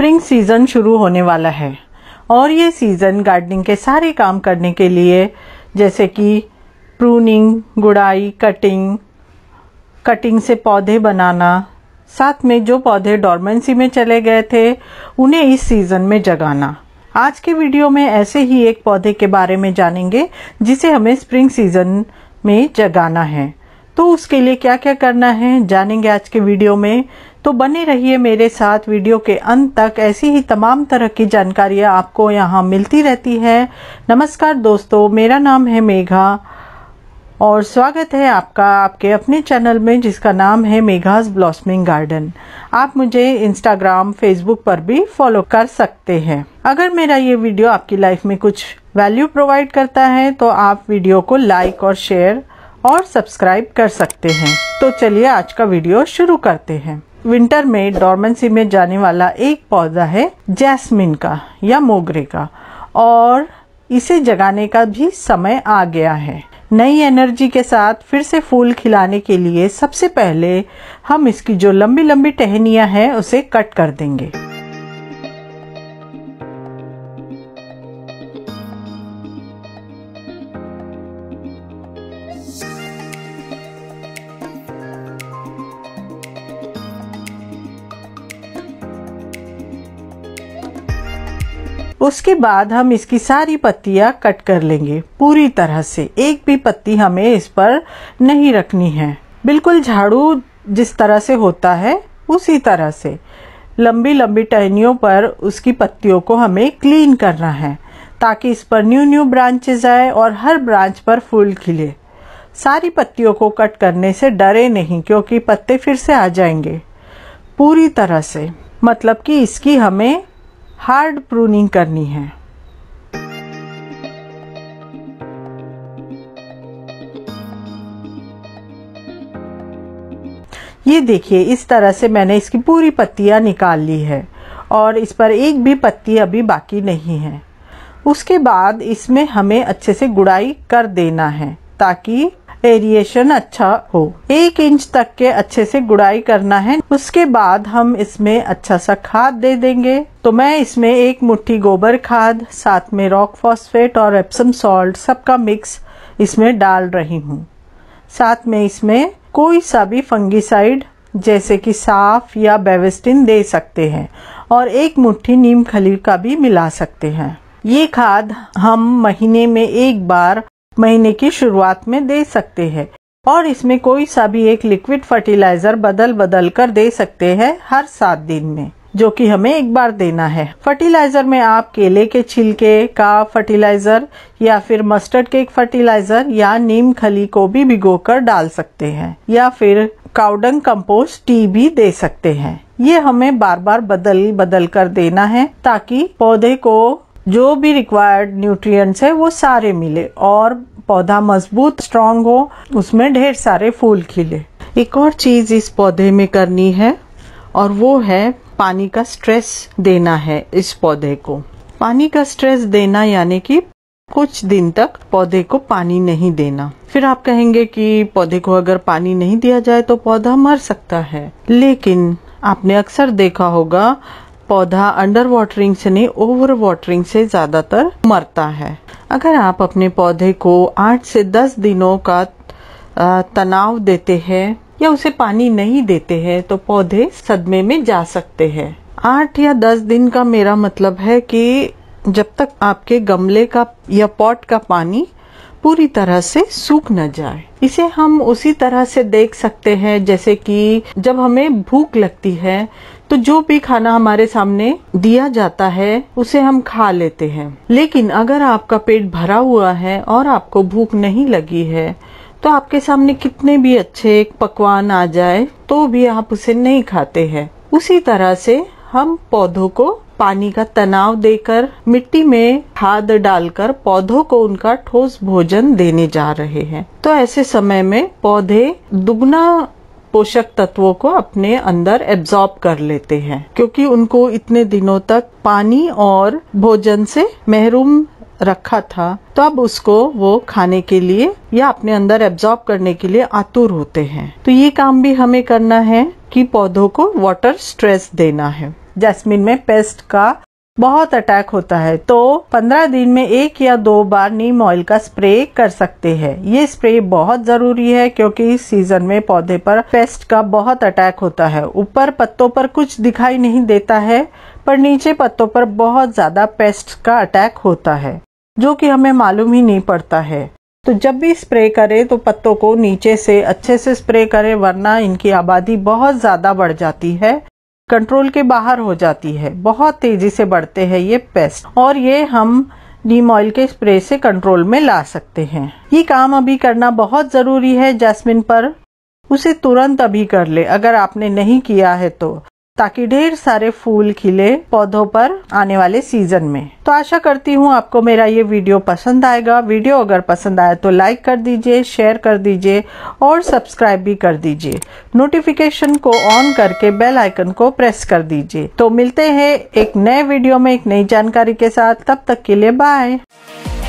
spring season शुरू होने वाला है और ये सीज़न गार्डनिंग के सारे काम करने के लिए जैसे कि प्रूनिंग गुड़ाई कटिंग कटिंग से पौधे बनाना साथ में जो पौधे डॉर्मेंसी में चले गए थे उन्हें इस सीज़न में जगाना आज के वीडियो में ऐसे ही एक पौधे के बारे में जानेंगे जिसे हमें स्प्रिंग सीज़न में जगाना है तो उसके लिए क्या क्या करना है जानेंगे आज के वीडियो में तो बने रहिए मेरे साथ वीडियो के अंत तक ऐसी ही तमाम तरह की जानकारियाँ आपको यहाँ मिलती रहती है नमस्कार दोस्तों मेरा नाम है मेघा और स्वागत है आपका आपके अपने चैनल में जिसका नाम है मेघास ब्लॉसमिंग गार्डन आप मुझे इंस्टाग्राम फेसबुक पर भी फॉलो कर सकते हैं अगर मेरा ये वीडियो आपकी लाइफ में कुछ वैल्यू प्रोवाइड करता है तो आप वीडियो को लाइक और शेयर और सब्सक्राइब कर सकते हैं तो चलिए आज का वीडियो शुरू करते हैं विंटर में डॉर्मेंसी में जाने वाला एक पौधा है जैस्मिन का या मोगरे का और इसे जगाने का भी समय आ गया है नई एनर्जी के साथ फिर से फूल खिलाने के लिए सबसे पहले हम इसकी जो लंबी लंबी टहनिया है उसे कट कर देंगे उसके बाद हम इसकी सारी पत्तियां कट कर लेंगे पूरी तरह से एक भी पत्ती हमें इस पर नहीं रखनी है बिल्कुल झाड़ू जिस तरह से होता है उसी तरह से लंबी लंबी टहनियों पर उसकी पत्तियों को हमें क्लीन करना है ताकि इस पर न्यू न्यू ब्रांचेज आए और हर ब्रांच पर फूल खिले सारी पत्तियों को कट करने से डरे नहीं क्योंकि पत्ते फिर से आ जाएंगे पूरी तरह से मतलब कि इसकी हमें हार्ड प्रूनिंग करनी है ये देखिए इस तरह से मैंने इसकी पूरी पत्तियां निकाल ली है और इस पर एक भी पत्ती अभी बाकी नहीं है उसके बाद इसमें हमें अच्छे से गुड़ाई कर देना है ताकि एरिएशन अच्छा हो एक इंच तक के अच्छे से गुड़ाई करना है उसके बाद हम इसमें अच्छा सा खाद दे देंगे तो मैं इसमें एक मुट्ठी गोबर खाद साथ में रॉक फॉस्फेट और एप्सम सॉल्ट सबका मिक्स इसमें डाल रही हूँ साथ में इसमें कोई सा भी फंगिसाइड जैसे कि साफ या बेवेस्टिन दे सकते हैं और एक मुट्ठी नीम खली का भी मिला सकते हैं ये खाद हम महीने में एक बार महीने की शुरुआत में दे सकते हैं और इसमें कोई सा भी एक लिक्विड फर्टिलाइजर बदल बदल कर दे सकते हैं हर सात दिन में जो कि हमें एक बार देना है फर्टिलाइजर में आप केले के छिलके का फर्टिलाइजर या फिर मस्टर्ड के फर्टिलाइजर या नीम खली को भी भिगोकर डाल सकते हैं या फिर काउडंग कंपोस्ट टी भी दे सकते हैं ये हमें बार बार बदल बदल कर देना है ताकि पौधे को जो भी रिक्वायर्ड न्यूट्रिएंट्स है वो सारे मिले और पौधा मजबूत स्ट्रांग हो उसमें ढेर सारे फूल खिले एक और चीज इस पौधे में करनी है और वो है पानी का स्ट्रेस देना है इस पौधे को पानी का स्ट्रेस देना यानी कि कुछ दिन तक पौधे को पानी नहीं देना फिर आप कहेंगे कि पौधे को अगर पानी नहीं दिया जाए तो पौधा मर सकता है लेकिन आपने अक्सर देखा होगा पौधा अंडर वाटरिंग से नहीं ओवर वाटरिंग से ज्यादातर मरता है अगर आप अपने पौधे को आठ से दस दिनों का तनाव देते हैं या उसे पानी नहीं देते हैं तो पौधे सदमे में जा सकते हैं आठ या दस दिन का मेरा मतलब है कि जब तक आपके गमले का या पॉट का पानी पूरी तरह से सूख न जाए इसे हम उसी तरह से देख सकते हैं जैसे कि जब हमें भूख लगती है तो जो भी खाना हमारे सामने दिया जाता है उसे हम खा लेते हैं लेकिन अगर आपका पेट भरा हुआ है और आपको भूख नहीं लगी है तो आपके सामने कितने भी अच्छे पकवान आ जाए तो भी आप उसे नहीं खाते हैं उसी तरह से हम पौधों को पानी का तनाव देकर मिट्टी में खाद डालकर पौधों को उनका ठोस भोजन देने जा रहे हैं तो ऐसे समय में पौधे दुगना पोषक तत्वों को अपने अंदर एब्जॉर्ब कर लेते हैं क्योंकि उनको इतने दिनों तक पानी और भोजन से महरूम रखा था तो अब उसको वो खाने के लिए या अपने अंदर एब्जॉर्ब करने के लिए आतुर होते हैं तो ये काम भी हमें करना है कि पौधों को वाटर स्ट्रेस देना है जैस्मिन में पेस्ट का बहुत अटैक होता है तो 15 दिन में एक या दो बार नीम ऑयल का स्प्रे कर सकते हैं ये स्प्रे बहुत जरूरी है क्योंकि इस सीजन में पौधे पर पेस्ट का बहुत अटैक होता है ऊपर पत्तों पर कुछ दिखाई नहीं देता है पर नीचे पत्तों पर बहुत ज्यादा पेस्ट का अटैक होता है जो कि हमें मालूम ही नहीं पड़ता है तो जब भी स्प्रे करें तो पत्तों को नीचे से अच्छे से स्प्रे करें वरना इनकी आबादी बहुत ज़्यादा बढ़ जाती है कंट्रोल के बाहर हो जाती है बहुत तेज़ी से बढ़ते हैं ये पेस्ट और ये हम नीम ऑयल के स्प्रे से कंट्रोल में ला सकते हैं ये काम अभी करना बहुत ज़रूरी है जैस्मिन पर उसे तुरंत अभी कर ले अगर आपने नहीं किया है तो ताकि ढेर सारे फूल खिले पौधों पर आने वाले सीजन में तो आशा करती हूँ आपको मेरा ये वीडियो पसंद आएगा वीडियो अगर पसंद आया तो लाइक कर दीजिए शेयर कर दीजिए और सब्सक्राइब भी कर दीजिए नोटिफिकेशन को ऑन करके बेल आइकन को प्रेस कर दीजिए तो मिलते हैं एक नए वीडियो में एक नई जानकारी के साथ तब तक के लिए बाय